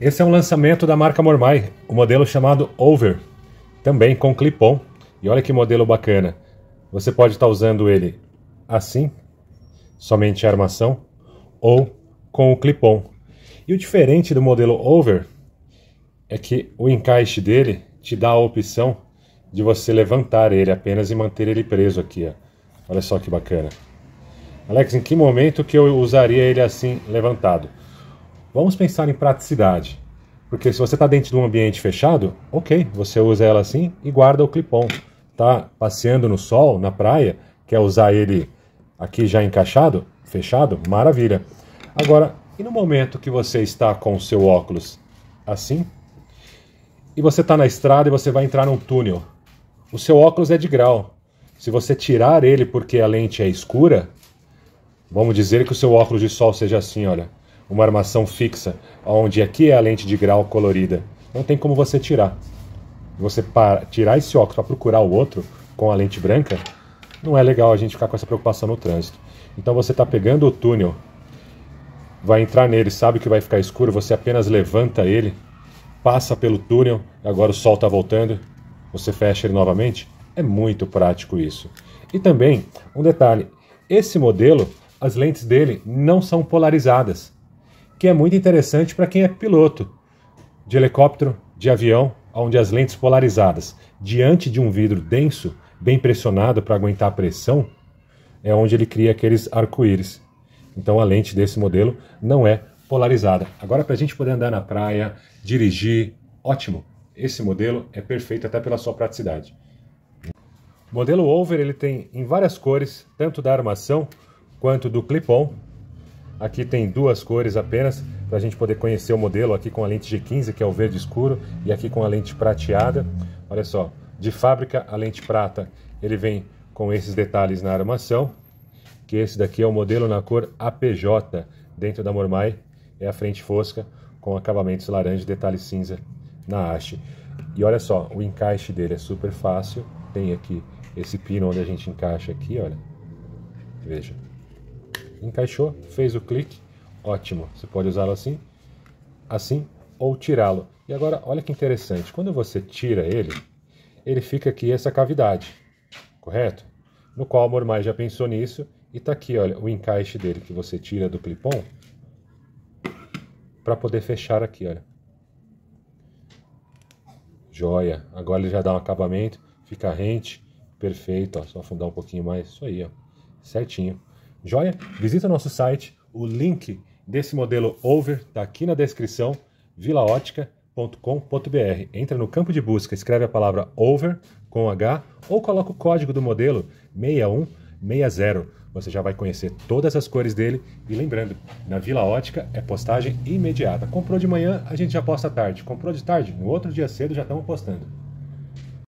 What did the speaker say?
Esse é um lançamento da marca Mormai, o um modelo chamado Over, também com clip-on. E olha que modelo bacana. Você pode estar usando ele assim, somente a armação, ou com o clip-on. E o diferente do modelo Over é que o encaixe dele te dá a opção de você levantar ele apenas e manter ele preso aqui. Ó. Olha só que bacana. Alex, em que momento que eu usaria ele assim levantado? Vamos pensar em praticidade. Porque se você está dentro de um ambiente fechado, ok, você usa ela assim e guarda o clipon. Tá passeando no sol, na praia, quer usar ele aqui já encaixado, fechado, maravilha. Agora, e no momento que você está com o seu óculos assim, e você está na estrada e você vai entrar num túnel, o seu óculos é de grau. Se você tirar ele porque a lente é escura, vamos dizer que o seu óculos de sol seja assim, olha, uma armação fixa, onde aqui é a lente de grau colorida. Não tem como você tirar. Você tirar esse óculos para procurar o outro com a lente branca, não é legal a gente ficar com essa preocupação no trânsito. Então você está pegando o túnel, vai entrar nele, sabe que vai ficar escuro, você apenas levanta ele, passa pelo túnel, agora o sol está voltando, você fecha ele novamente. É muito prático isso. E também, um detalhe: esse modelo, as lentes dele não são polarizadas que é muito interessante para quem é piloto de helicóptero, de avião, onde as lentes polarizadas diante de um vidro denso, bem pressionado para aguentar a pressão, é onde ele cria aqueles arco-íris. Então a lente desse modelo não é polarizada. Agora, para a gente poder andar na praia, dirigir, ótimo. Esse modelo é perfeito até pela sua praticidade. O modelo Over ele tem em várias cores, tanto da armação quanto do clip-on, Aqui tem duas cores apenas para a gente poder conhecer o modelo. Aqui com a lente G15, que é o verde escuro, e aqui com a lente prateada. Olha só, de fábrica a lente prata, ele vem com esses detalhes na armação, que esse daqui é o modelo na cor APJ, dentro da Mormai, é a frente fosca, com acabamentos laranja e detalhe cinza na haste. E olha só, o encaixe dele é super fácil, tem aqui esse pino onde a gente encaixa aqui, olha, veja encaixou, fez o clique, ótimo. Você pode usá-lo assim, assim ou tirá-lo. E agora, olha que interessante, quando você tira ele, ele fica aqui essa cavidade, correto? No qual o Mormai já pensou nisso e está aqui, olha, o encaixe dele que você tira do clipon para poder fechar aqui, olha. Joia. Agora ele já dá um acabamento, fica rente, perfeito, ó, só afundar um pouquinho mais, isso aí, ó. Certinho. Joia? Visita nosso site, o link desse modelo over está aqui na descrição, vilaótica.com.br. Entra no campo de busca, escreve a palavra over com H ou coloca o código do modelo 6160. Você já vai conhecer todas as cores dele. E lembrando, na Vila Ótica é postagem imediata. Comprou de manhã, a gente já posta tarde. Comprou de tarde, no outro dia cedo já estamos postando.